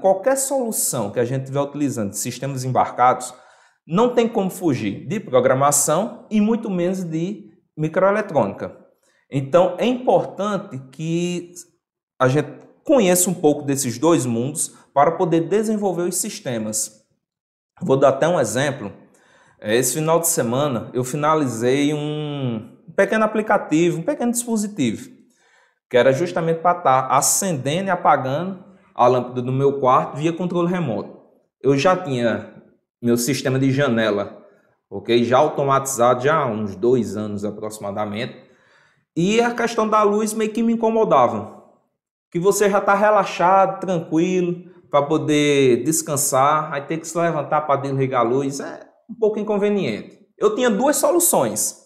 Qualquer solução que a gente estiver utilizando de sistemas embarcados não tem como fugir de programação e muito menos de microeletrônica. Então é importante que a gente conheça um pouco desses dois mundos para poder desenvolver os sistemas. Vou dar até um exemplo. É, esse final de semana eu finalizei um pequeno aplicativo, um pequeno dispositivo, que era justamente para estar tá acendendo e apagando a lâmpada do meu quarto via controle remoto. Eu já tinha meu sistema de janela, ok? Já automatizado já há uns dois anos aproximadamente. E a questão da luz meio que me incomodava. Que você já está relaxado, tranquilo, para poder descansar, aí ter que se levantar para desligar a luz, é um pouco inconveniente. Eu tinha duas soluções.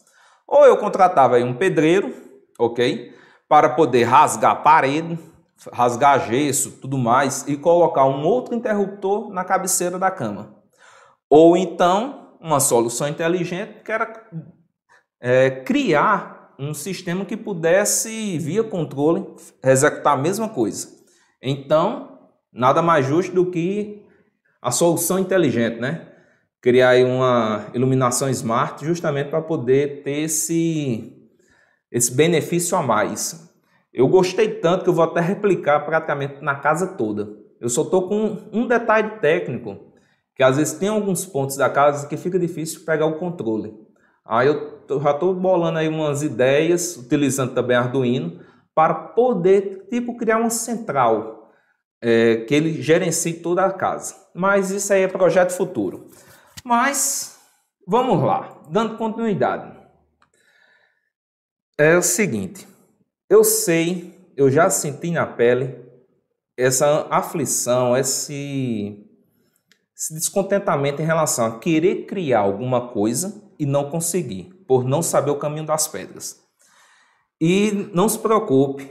Ou eu contratava um pedreiro, ok? Para poder rasgar a parede, rasgar gesso, tudo mais, e colocar um outro interruptor na cabeceira da cama. Ou então, uma solução inteligente que era é, criar um sistema que pudesse, via controle, executar a mesma coisa. Então, nada mais justo do que a solução inteligente, né? Criar uma iluminação smart justamente para poder ter esse, esse benefício a mais. Eu gostei tanto que eu vou até replicar praticamente na casa toda. Eu só estou com um detalhe técnico, que às vezes tem alguns pontos da casa que fica difícil pegar o controle. Aí eu já estou bolando aí umas ideias, utilizando também Arduino, para poder tipo criar uma central é, que ele gerencie toda a casa. Mas isso aí é projeto futuro. Mas vamos lá, dando continuidade. É o seguinte. Eu sei, eu já senti na pele essa aflição, esse, esse descontentamento em relação a querer criar alguma coisa e não conseguir, por não saber o caminho das pedras. E não se preocupe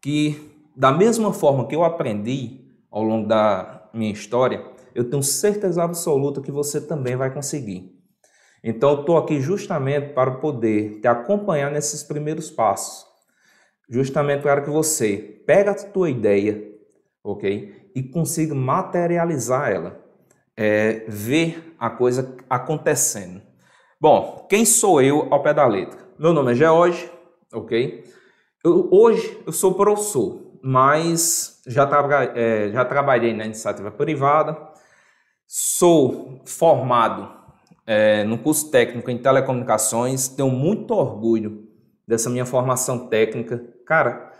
que da mesma forma que eu aprendi ao longo da minha história, eu tenho certeza absoluta que você também vai conseguir. Então, eu estou aqui justamente para poder te acompanhar nesses primeiros passos, justamente para que você pega a tua ideia, ok, e consiga materializar ela, é, ver a coisa acontecendo. Bom, quem sou eu ao pé da letra? Meu nome é George, ok. Eu, hoje eu sou professor, mas já, tra é, já trabalhei na iniciativa privada, sou formado é, no curso técnico em telecomunicações, tenho muito orgulho dessa minha formação técnica cara,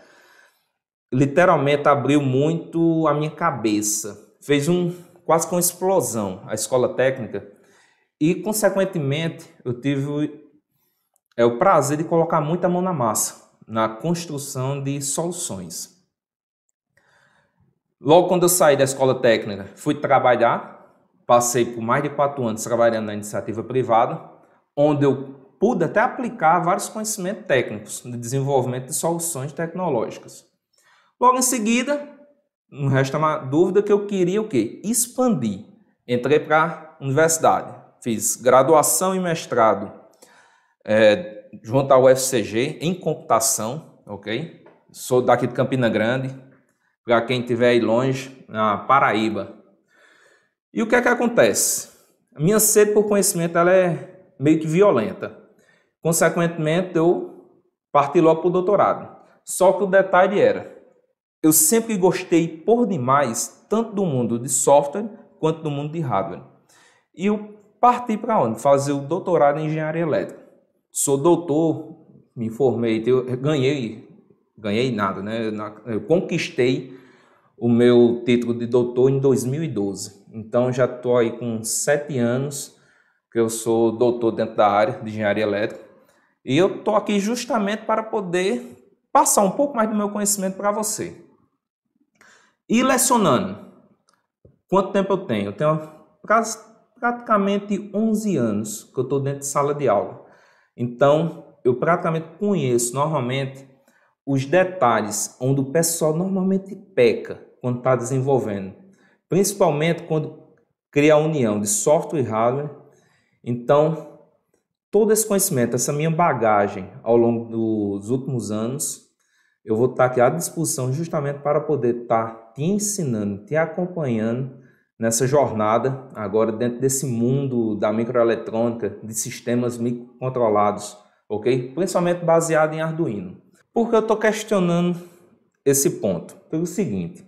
literalmente abriu muito a minha cabeça. Fez um quase com explosão a escola técnica e consequentemente eu tive é o prazer de colocar muita mão na massa na construção de soluções. Logo quando eu saí da escola técnica, fui trabalhar, passei por mais de quatro anos trabalhando na iniciativa privada, onde eu pude até aplicar vários conhecimentos técnicos de desenvolvimento de soluções tecnológicas. Logo em seguida, não resta uma dúvida que eu queria o quê? Expandir. Entrei para a universidade, fiz graduação e mestrado é, junto à UFCG em computação, ok? Sou daqui de Campina Grande, para quem estiver aí longe, na Paraíba. E o que é que acontece? A minha sede por conhecimento ela é meio que violenta. Consequentemente, eu parti logo para o doutorado. Só que o detalhe era, eu sempre gostei por demais tanto do mundo de software quanto do mundo de hardware. E eu parti para onde? Fazer o doutorado em engenharia elétrica. Sou doutor, me formei, eu ganhei, ganhei nada, né? Eu conquistei o meu título de doutor em 2012. Então já estou aí com sete anos que eu sou doutor dentro da área de engenharia elétrica. E eu estou aqui justamente para poder passar um pouco mais do meu conhecimento para você. E lecionando. Quanto tempo eu tenho? Eu tenho praticamente 11 anos que eu estou dentro de sala de aula. Então, eu praticamente conheço normalmente os detalhes onde o pessoal normalmente peca quando está desenvolvendo. Principalmente quando cria a união de software e hardware. Então, todo esse conhecimento, essa minha bagagem ao longo dos últimos anos, eu vou estar aqui à disposição justamente para poder estar te ensinando, te acompanhando nessa jornada agora dentro desse mundo da microeletrônica, de sistemas microcontrolados, ok? Principalmente baseado em Arduino. Por que eu estou questionando esse ponto? Pelo seguinte,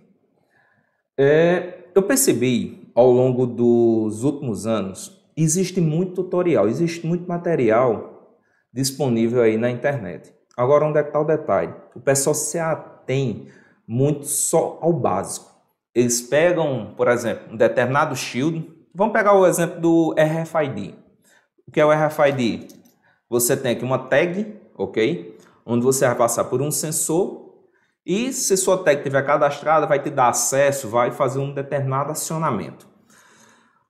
é, eu percebi ao longo dos últimos anos existe muito tutorial, existe muito material disponível aí na internet. Agora, onde é que está o detalhe? O pessoal se atém muito só ao básico. Eles pegam, por exemplo, um determinado shield. Vamos pegar o exemplo do RFID. O que é o RFID? Você tem aqui uma tag, ok? Onde você vai passar por um sensor e se sua tag estiver cadastrada, vai te dar acesso, vai fazer um determinado acionamento.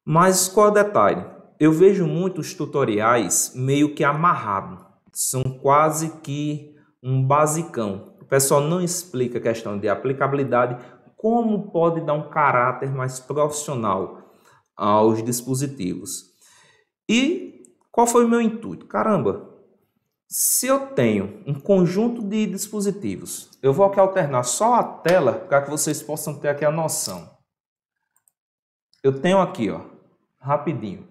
Mas qual é o detalhe? eu vejo muitos tutoriais meio que amarrado, são quase que um basicão. O pessoal não explica a questão de aplicabilidade, como pode dar um caráter mais profissional aos dispositivos. E qual foi o meu intuito? Caramba, se eu tenho um conjunto de dispositivos, eu vou aqui alternar só a tela para que vocês possam ter aqui a noção. Eu tenho aqui, ó, rapidinho,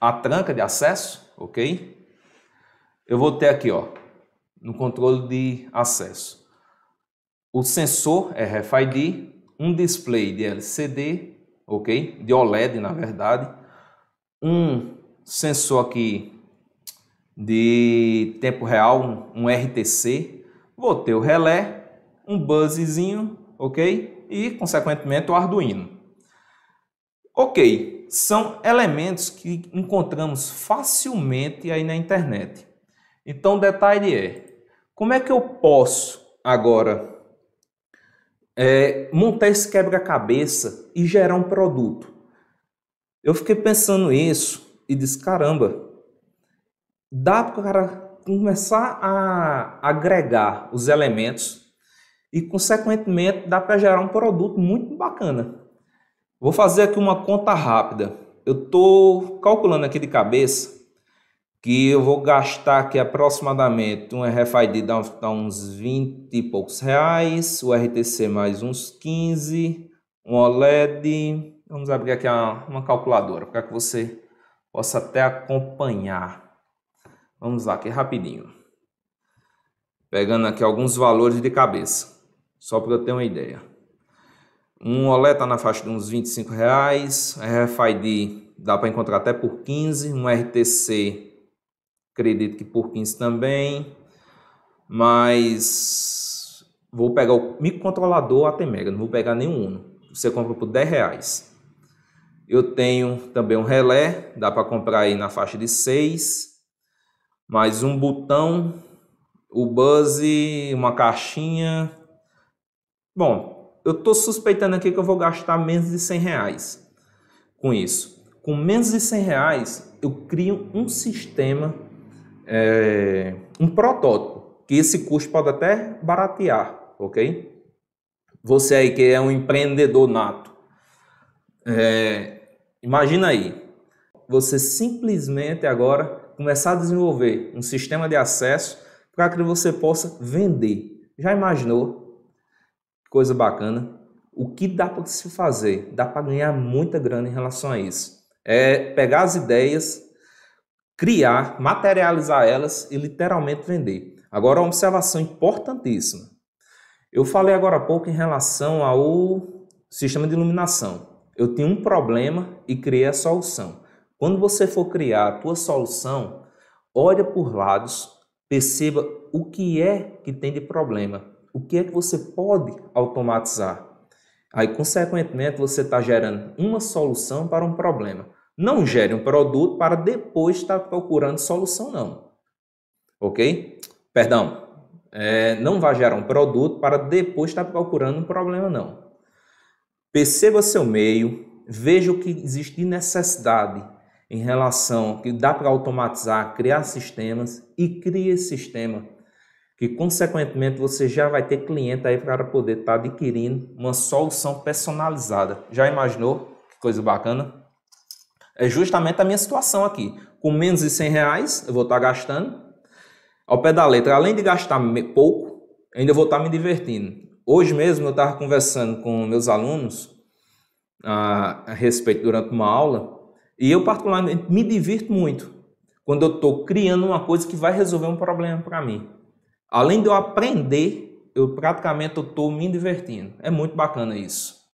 a tranca de acesso, ok? Eu vou ter aqui, ó, no controle de acesso. O sensor RFID, um display de LCD, ok? De OLED, na verdade. Um sensor aqui de tempo real, um RTC. Vou ter o relé, um buzzzinho, ok? E, consequentemente, o Arduino. Ok, são elementos que encontramos facilmente aí na internet. Então, o detalhe é: como é que eu posso agora é, montar esse quebra-cabeça e gerar um produto? Eu fiquei pensando isso e disse: caramba, dá para o cara começar a agregar os elementos e, consequentemente, dá para gerar um produto muito bacana. Vou fazer aqui uma conta rápida. Eu estou calculando aqui de cabeça que eu vou gastar aqui aproximadamente um RFID dá, uns 20 e poucos reais, o RTC mais uns 15, um OLED. Vamos abrir aqui uma, uma calculadora para que você possa até acompanhar. Vamos lá aqui rapidinho. Pegando aqui alguns valores de cabeça, só para eu ter uma ideia. Um oled está na faixa de uns 25 reais, RFID dá para encontrar até por 15, um RTC acredito que por 15 também, mas vou pegar o microcontrolador até mega, não vou pegar nenhum Uno. Você compra por 10 reais. Eu tenho também um relé, dá para comprar aí na faixa de 6. Mais um botão, o buzz, uma caixinha. Bom, eu estou suspeitando aqui que eu vou gastar menos de 100 reais com isso. Com menos de 100 reais, eu crio um sistema, é, um protótipo, que esse custo pode até baratear, ok? Você aí que é um empreendedor nato, é, imagina aí, você simplesmente agora começar a desenvolver um sistema de acesso para que você possa vender. Já imaginou coisa bacana. O que dá para se fazer? Dá para ganhar muita grana em relação a isso. É pegar as ideias, criar, materializar elas e literalmente vender. Agora, uma observação importantíssima. Eu falei agora há pouco em relação ao sistema de iluminação. Eu tenho um problema e criei a solução. Quando você for criar a tua solução, olha por lados, perceba o que é que tem de problema o que é que você pode automatizar? Aí, consequentemente, você está gerando uma solução para um problema. Não gere um produto para depois estar tá procurando solução, não. Ok? Perdão. É, não vai gerar um produto para depois estar tá procurando um problema, não. Perceba seu meio, veja o que existe de necessidade em relação que dá para automatizar, criar sistemas e crie esse sistema que consequentemente você já vai ter cliente aí para poder estar tá adquirindo uma solução personalizada. Já imaginou? Que coisa bacana. É justamente a minha situação aqui. Com menos de 100 reais, eu vou estar tá gastando. Ao pé da letra, além de gastar pouco, ainda vou estar tá me divertindo. Hoje mesmo eu estava conversando com meus alunos a, ah, a respeito durante uma aula e eu particularmente me divirto muito quando eu estou criando uma coisa que vai resolver um problema para mim. Além de eu aprender, eu praticamente estou me divertindo. É muito bacana isso.